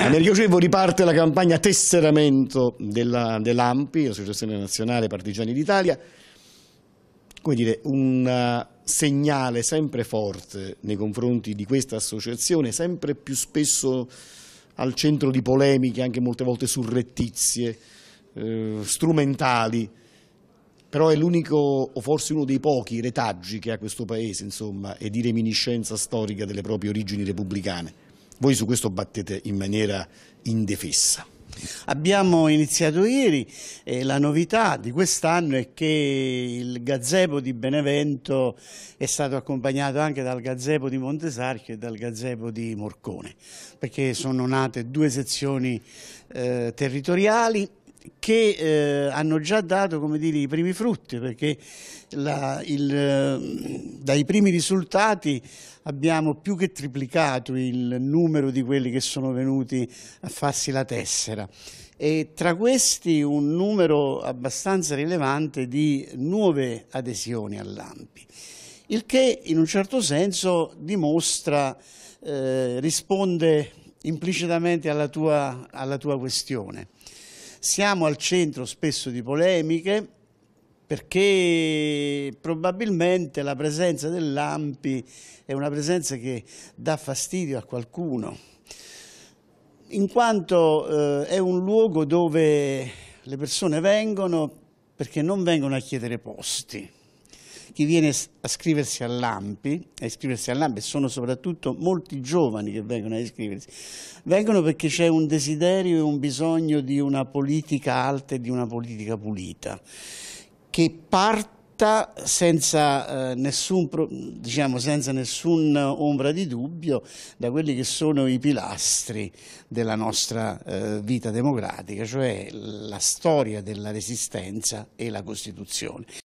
Eh, a Nergiocevo riparte la campagna tesseramento della, dell'AMPI, l'Associazione Nazionale Partigiani d'Italia, come dire, un eh, segnale sempre forte nei confronti di questa associazione, sempre più spesso al centro di polemiche, anche molte volte surrettizie, eh, strumentali, però è l'unico o forse uno dei pochi retaggi che ha questo paese, insomma, e di reminiscenza storica delle proprie origini repubblicane. Voi su questo battete in maniera indefessa. Abbiamo iniziato ieri e la novità di quest'anno è che il gazebo di Benevento è stato accompagnato anche dal gazebo di Montesarchio e dal gazebo di Morcone, perché sono nate due sezioni eh, territoriali che eh, hanno già dato dire, i primi frutti perché la, il, eh, dai primi risultati abbiamo più che triplicato il numero di quelli che sono venuti a farsi la tessera e tra questi un numero abbastanza rilevante di nuove adesioni all'AMPI il che in un certo senso dimostra, eh, risponde implicitamente alla tua, alla tua questione siamo al centro spesso di polemiche perché probabilmente la presenza dell'AMPI è una presenza che dà fastidio a qualcuno, in quanto eh, è un luogo dove le persone vengono perché non vengono a chiedere posti chi viene a scriversi all'AMPI, a iscriversi all'AMPI, sono soprattutto molti giovani che vengono a iscriversi, vengono perché c'è un desiderio e un bisogno di una politica alta e di una politica pulita, che parte senza, eh, nessun, diciamo, senza nessun ombra di dubbio da quelli che sono i pilastri della nostra eh, vita democratica, cioè la storia della resistenza e la Costituzione.